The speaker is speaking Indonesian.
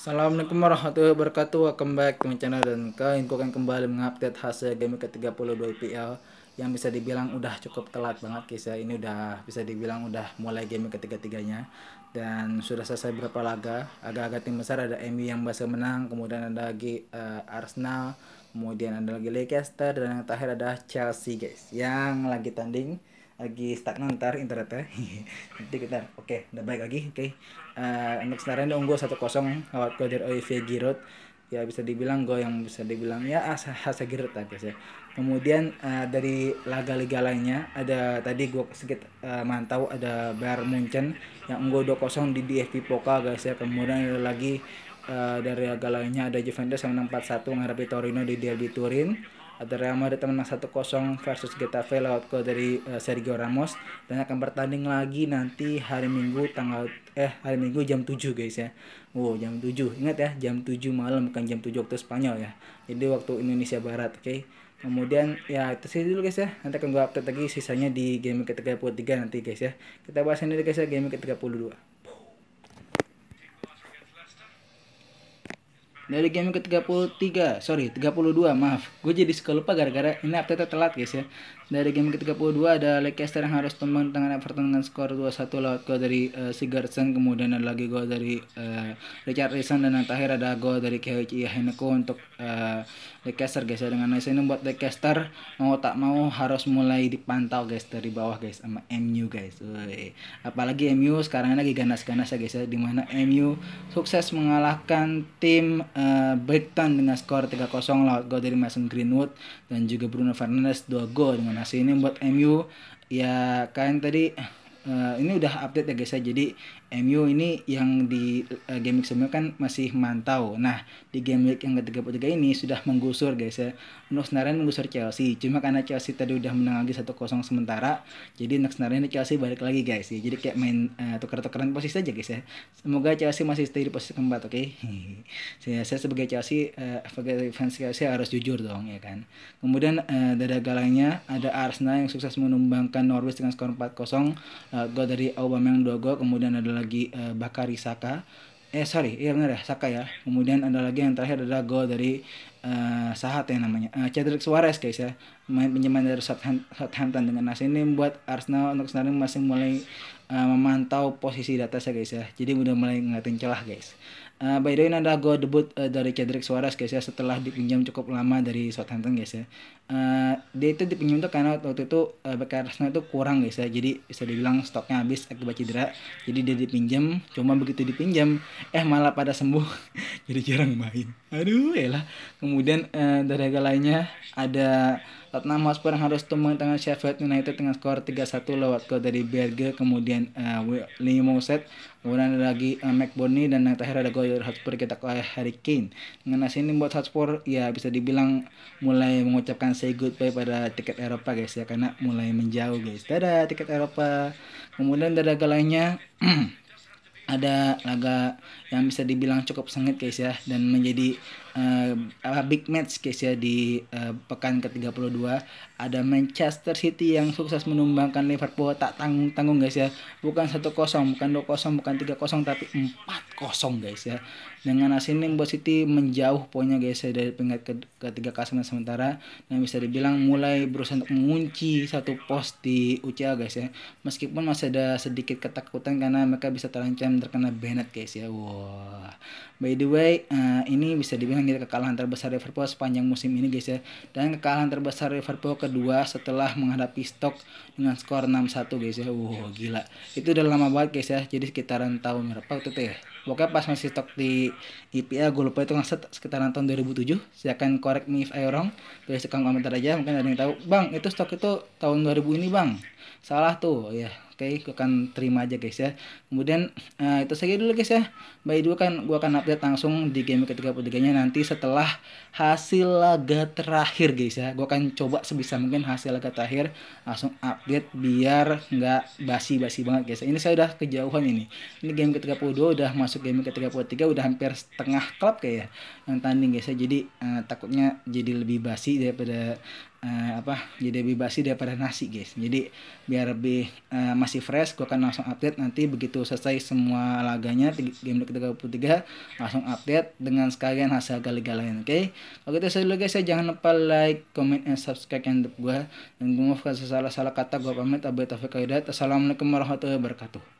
Assalamualaikum warahmatullahi wabarakatuh Welcome back to my channel dan kalian akan kembali mengupdate hasil game ke-32 IPL Yang bisa dibilang udah cukup telat banget guys ya Ini udah bisa dibilang udah mulai game ke ketiga-tiganya Dan sudah selesai berapa laga Agak-agak tim besar ada MU yang berhasil menang Kemudian ada lagi uh, Arsenal Kemudian ada lagi Leicester Dan yang terakhir ada Chelsea guys Yang lagi tanding lagi stuck nontar internetnya nanti kita oke okay, udah baik lagi oke okay. uh, eh, untuk sekarang dia unggul satu kosong lewat gol dari Olivia Giroud ya bisa dibilang gue yang bisa dibilang ya asa asa Giroud lah guys ya kemudian uh, dari laga-liga lainnya ada tadi gue sedikit uh, mantau ada Bayern Munchen yang unggul dua kosong di DFB Pokal guys ya kemudian ada lagi uh, dari laga lainnya ada Juventus yang empat satu 1 menghadapi Torino di derby Turin ada Real Madrid teman 1-0 versus Getafe lewat gol dari uh, Sergio Ramos dan akan bertanding lagi nanti hari Minggu tanggal eh hari Minggu jam 7 guys ya. Wow, jam 7. Ingat ya, jam 7 malam bukan jam 7 waktu Spanyol ya. Jadi waktu Indonesia Barat, oke. Okay? Kemudian ya itu sih dulu guys ya. Nanti akan gue update lagi sisanya di game ke-33 nanti guys ya. Kita bahas ini guys ya game ke-32. dari game ke 33 sorry 32 maaf gue jadi suka lupa gara-gara ini update telat guys ya dari game ke 32 ada Leicester yang harus tembang dengan Everton dengan skor 2-1 lewat gol dari uh, Sigurdsson kemudian ada lagi gol dari uh, Richard Rison dan yang terakhir ada gol dari KHI Heneko untuk uh, eh, Leicester guys ya dengan nice ini buat Leicester mau tak mau harus mulai dipantau guys dari bawah guys sama MU guys Uy. apalagi MU sekarang lagi ganas-ganas ya guys ya dimana MU sukses mengalahkan tim uh, uh, eh, Brighton dengan skor 3-0 lewat gol dari Mason Greenwood dan juga Bruno Fernandes 2 gol dengan hasil ini buat MU ya kan tadi uh, ini udah update ya guys ya jadi MU ini yang di uh, game week sebelumnya kan masih mantau. Nah, di game week yang ke-33 ini sudah menggusur guys ya. Untuk Senayan menggusur Chelsea. Cuma karena Chelsea tadi udah menang lagi 1-0 sementara, jadi untuk Senayan Chelsea balik lagi guys ya. Jadi kayak main uh, tuker-tukeran posisi aja guys ya. Semoga Chelsea masih stay di posisi keempat, oke? Okay? saya, sebagai Chelsea uh, sebagai fans Chelsea harus jujur dong ya kan. Kemudian uh, dada galangnya ada Arsenal yang sukses menumbangkan Norwich dengan skor 4-0. Uh, gol dari Aubameyang 2 gol, kemudian adalah lagi uh, Bakari Saka eh sorry iya benar ya Saka ya kemudian ada lagi yang terakhir adalah gol dari uh, Sahat ya namanya uh, Cedric Suarez guys ya main pinjaman dari Southampton dengan nasi ini membuat Arsenal untuk sekarang masih mulai uh, memantau posisi data saya guys ya jadi udah mulai ngeliatin celah guys Uh, by the way, ini adalah gue debut uh, dari Cedric Suarez guys ya setelah dipinjam cukup lama dari Southampton guys ya. Uh, dia itu dipinjam tuh karena waktu itu uh, back itu kurang guys ya. Jadi bisa dibilang stoknya habis akibat cedera. Jadi dia dipinjam. Cuma begitu dipinjam, eh malah pada sembuh. jadi jarang main. Aduh, ya lah. Kemudian uh, dari harga lainnya ada Tottenham Hotspur harus tumbang tangan Sheffield United dengan skor 3-1 lewat gol dari Berge kemudian uh, eh, Limoset kemudian ada lagi uh, McBurney dan yang terakhir ada gol Hotspur kita oleh Harry Kane dengan hasil ini buat Hotspur ya bisa dibilang mulai mengucapkan say goodbye pada tiket Eropa guys ya karena mulai menjauh guys dadah tiket Eropa kemudian ada lainnya ada laga yang bisa dibilang cukup sengit guys ya dan menjadi uh, big match guys ya di uh, pekan ke-32 ada Manchester City yang sukses menumbangkan Liverpool tak tanggung-tanggung guys ya bukan 1-0 bukan 2-0 bukan 3-0 tapi 4-0 guys ya dengan hasil ini buat City menjauh poinnya guys ya dari peringkat ke ketiga klasemen sementara dan bisa dibilang mulai berusaha untuk mengunci satu pos di UCL guys ya meskipun masih ada sedikit ketakutan karena mereka bisa terancam terkena Bennett guys ya wah wow. by the way uh, ini bisa dibilang ini kekalahan terbesar Liverpool sepanjang musim ini guys ya. Dan kekalahan terbesar Liverpool kedua setelah menghadapi stok dengan skor 6-1 guys ya. Wow, gila. Itu udah lama banget guys ya. Jadi sekitaran tahun berapa itu Ya? Pokoknya pas masih stok di IPA gue lupa itu ngeset sekitaran tahun 2007. akan correct me if I wrong. Tulis di komentar aja mungkin ada yang tahu. Bang, itu stok itu tahun 2000 ini, Bang. Salah tuh, ya stay gue akan terima aja guys ya kemudian uh, itu saja dulu guys ya by dua kan gue akan update langsung di game ke-33 nya nanti setelah hasil laga terakhir guys ya gue akan coba sebisa mungkin hasil laga terakhir langsung update biar nggak basi-basi banget guys ini saya udah kejauhan ini ini game ke-32 udah masuk game ke-33 udah hampir setengah klub kayak ya, yang tanding guys ya jadi uh, takutnya jadi lebih basi daripada uh, apa jadi lebih basi daripada nasi guys jadi biar lebih uh, masih fresh gue akan langsung update nanti begitu selesai semua laganya game ke 33 langsung update dengan sekalian hasil kali lain oke okay? kalau gitu saya dulu guys ya jangan lupa like comment and subscribe yang gue dan gue maafkan salah salah kata gue pamit abai taufiq assalamualaikum warahmatullahi wabarakatuh